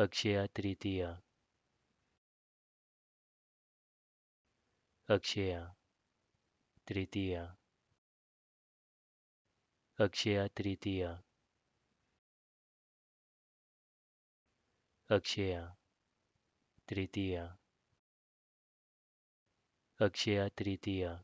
अक्षया तृतीया Akshay तृतीया Akshay तृतीया Akshay तृतीया Akshay तृतीया